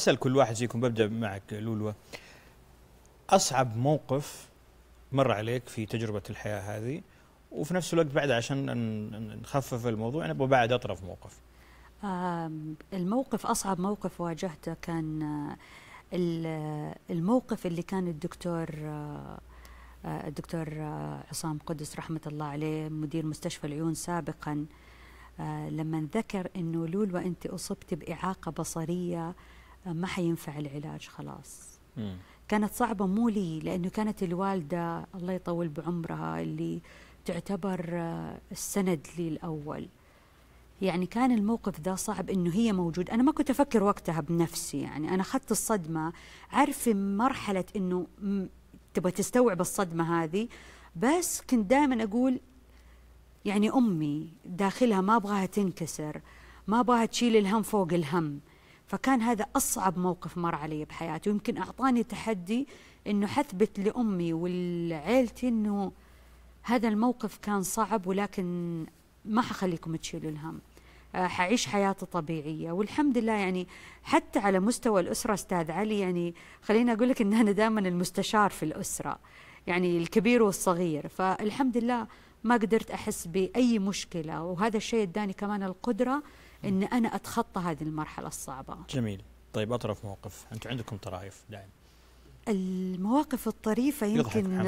اسال كل واحد فيكم ببدا معك لولو اصعب موقف مر عليك في تجربه الحياه هذه وفي نفس الوقت بعد عشان نخفف الموضوع انا يعني بعد اطرف موقف الموقف اصعب موقف واجهته كان آه، الموقف اللي كان الدكتور آه، آه، الدكتور عصام قدس رحمه الله عليه مدير مستشفى العيون سابقا لما ذكر انه لولو انت اصبت باعاقه بصريه آه، ما حينفع العلاج خلاص كانت صعبة مو لي لأنه كانت الوالدة الله يطول بعمرها اللي تعتبر آه، السند لي الأول يعني كان الموقف ذا صعب انه هي موجود انا ما كنت افكر وقتها بنفسي يعني انا اخذت الصدمه عارفه مرحله انه تبغى تستوعب الصدمه هذه بس كنت دائما اقول يعني امي داخلها ما ابغاها تنكسر ما ابغاها تشيل الهم فوق الهم فكان هذا أصعب موقف مر علي بحياتي ويمكن أعطاني تحدي أنه حثبت لأمي ولعيلتي أنه هذا الموقف كان صعب ولكن ما حخليكم تشيلوا الهم آه، حعيش حياتي طبيعية والحمد لله يعني حتى على مستوى الأسرة أستاذ علي يعني خليني أقول لك أن أنا دائما المستشار في الأسرة يعني الكبير والصغير فالحمد لله ما قدرت أحس بأي مشكلة وهذا الشيء اداني كمان القدرة أن أنا أتخطى هذه المرحلة الصعبة جميل طيب أطرف موقف أنتم عندكم طرائف دائما المواقف الطريفة يمكن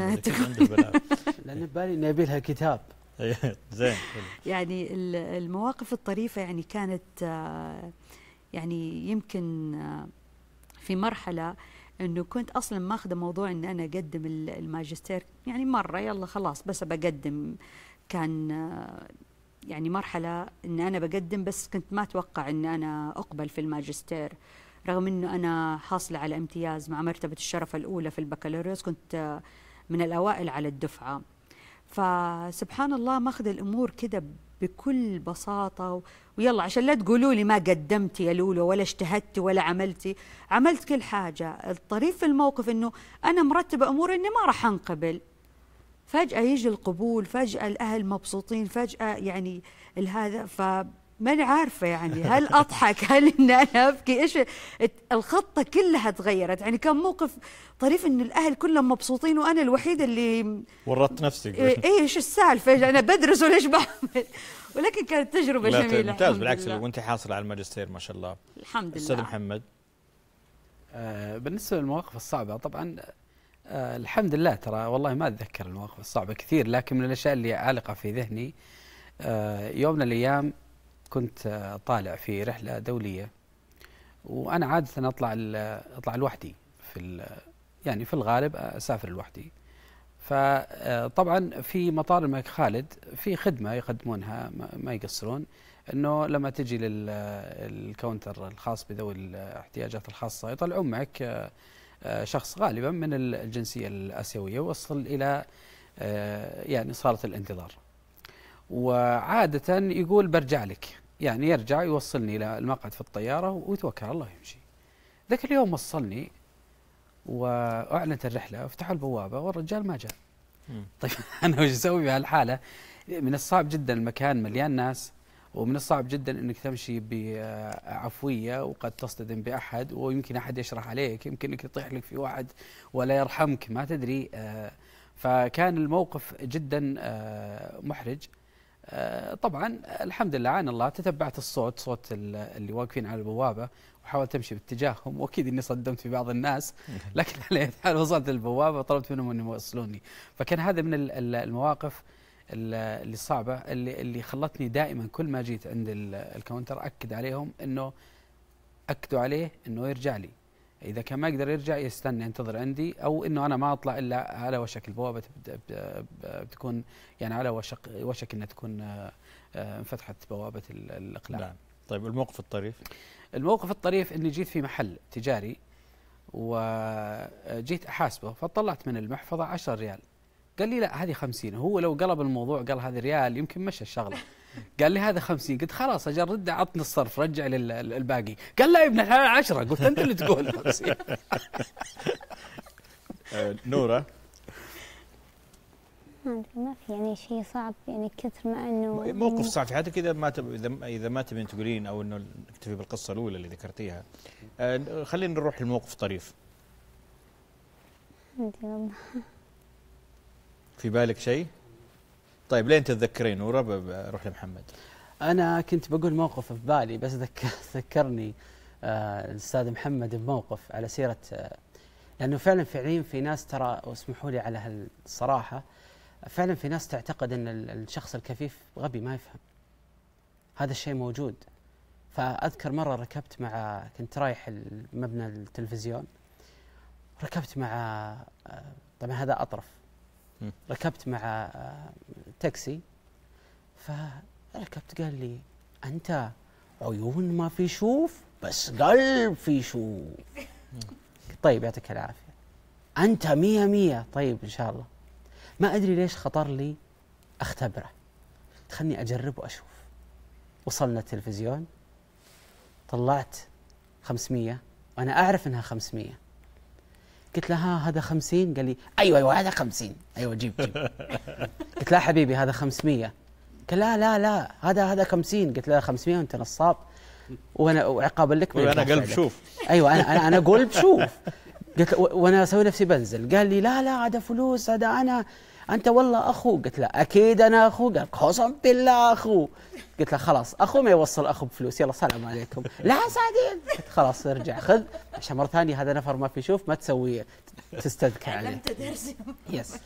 لأن بالي أن يبيلها كتاب إيه، زين يعني المواقف الطريفة يعني كانت آه، يعني يمكن آه، في مرحلة انه كنت اصلا ماخذه موضوع ان انا اقدم الماجستير يعني مره يلا خلاص بس بقدم كان يعني مرحله ان انا بقدم بس كنت ما اتوقع ان انا اقبل في الماجستير رغم انه انا حاصله على امتياز مع مرتبه الشرف الاولى في البكالوريوس كنت من الاوائل على الدفعه فسبحان الله ماخذ الامور كده بكل بساطة ويلا عشان لا تقولوا لي ما قدمت يا لولو ولا اجتهدت ولا عملتي عملت كل حاجة الطريف في الموقف أنه أنا مرتبة أمور أني ما راح أنقبل فجأة يجي القبول فجأة الأهل مبسوطين فجأة يعني الهذا ف ما عارفه يعني هل اضحك هل ان انا ابكي ايش الخطه كلها تغيرت يعني كان موقف طريف ان الاهل كلهم مبسوطين وانا الوحيده اللي ورطت نفسك إيه، ايش السالفه انا بدرس وليش بعمل ولكن كانت تجربه جميله ممتاز بالعكس وانت حاصله على الماجستير ما شاء الله الحمد لله استاذ محمد آه بالنسبه للمواقف الصعبه طبعا آه الحمد لله ترى والله ما اتذكر المواقف الصعبه كثير لكن من الاشياء اللي عالقه في ذهني آه يوم من الايام كنت طالع في رحله دوليه وانا عاده اطلع اطلع لوحدي في يعني في الغالب اسافر لوحدي فطبعا آه، في مطار الملك خالد في خدمه يقدمونها ما يقصرون انه لما تجي للكاونتر الخاص بذوي الاحتياجات الخاصه يطلعون معك آه، آه، شخص غالبا من الجنسيه الاسيويه وصل الى يعني صاله الانتظار وعادة يقول برجع لك يعني يرجع يوصلني إلى المقعد في الطيارة ويتوكل على الله يمشي ذاك اليوم وصلني وأعلنت الرحلة وفتحوا البوابة والرجال ما جاء طيب أنا وش أسوي بهالحالة من الصعب جدا المكان مليان ناس ومن الصعب جدا انك تمشي بعفويه وقد تصطدم باحد ويمكن احد يشرح عليك يمكن انك يطيح لك في واحد ولا يرحمك ما تدري آه، فكان الموقف جدا آه، محرج آه، طبعا الحمد لله عن الله تتبعت الصوت صوت اللي واقفين على البوابه وحاولت امشي باتجاههم واكيد اني صدمت في بعض الناس لكن على حال وصلت البوابه وطلبت منهم انهم يوصلوني فكان هذا من المواقف اللي صعبه اللي اللي خلتني دائما كل ما جيت عند الكاونتر اكد عليهم انه اكدوا عليه انه يرجع لي اذا كان ما يقدر يرجع يستنى ينتظر عندي او انه انا ما اطلع الا على وشك البوابه بتكون يعني على وشك وشك انها تكون آه، انفتحت بوابه الاقلاع نعم. طيب الموقف الطريف الموقف الطريف اني جيت في محل تجاري وجيت احاسبه فطلعت من المحفظه 10 ريال قال لي لا هذه 50 هو لو قلب الموضوع قال هذه ريال يمكن مشى الشغله قال لي هذا 50 قلت خلاص اجل رد عطني الصرف رجع للباقي قال لا يا ابن الحلال 10 قلت انت اللي تقول 50 آه، نوره ما في يعني شيء صعب يعني كثر ما انه موقف صعب في حياتك اذا ما اذا اذا ما تبين تقولين او انه نكتفي بالقصه الاولى اللي ذكرتيها آه، خلينا نروح لموقف طريف في بالك شيء؟ طيب لين تتذكرين وربع بروح لمحمد انا كنت بقول موقف في بالي بس ذكرني آه، الاستاذ محمد بموقف على سيره آه، لانه فعلا فعليا في ناس ترى واسمحوا لي على هالصراحه فعلا في ناس تعتقد ان الشخص الكفيف غبي ما يفهم هذا الشيء موجود فاذكر مره ركبت مع كنت رايح مبنى التلفزيون ركبت مع آه، طبعا هذا اطرف ركبت مع تاكسي فركبت قال لي انت عيون ما في شوف بس قلب في شوف طيب يعطيك العافيه انت مية مية طيب ان شاء الله ما ادري ليش خطر لي اختبره خلني اجرب واشوف وصلنا التلفزيون طلعت 500 وانا اعرف انها 500 قلت لها هذا خمسين قال لي أيوة أيوة هذا خمسين أيوة جيب جيب قلت لها حبيبي هذا خمسمية قال لا لا لا هذا هذا خمسين قلت له خمسمية وأنت نصاب وأنا وعقابا لك وأنا قلب شوف أيوة أنا أنا أنا قلب شوف قلت وانا اسوي نفسي بنزل قال لي لا لا هذا فلوس هذا انا انت والله اخو قلت له اكيد انا اخو قال قسم بالله اخو قلت له خلاص اخو ما يوصل اخو بفلوس يلا سلام عليكم لا صادق قلت خلاص ارجع خذ عشان مره ثانيه هذا نفر ما في شوف ما تسويه تستذكى عليه علمت درسي يس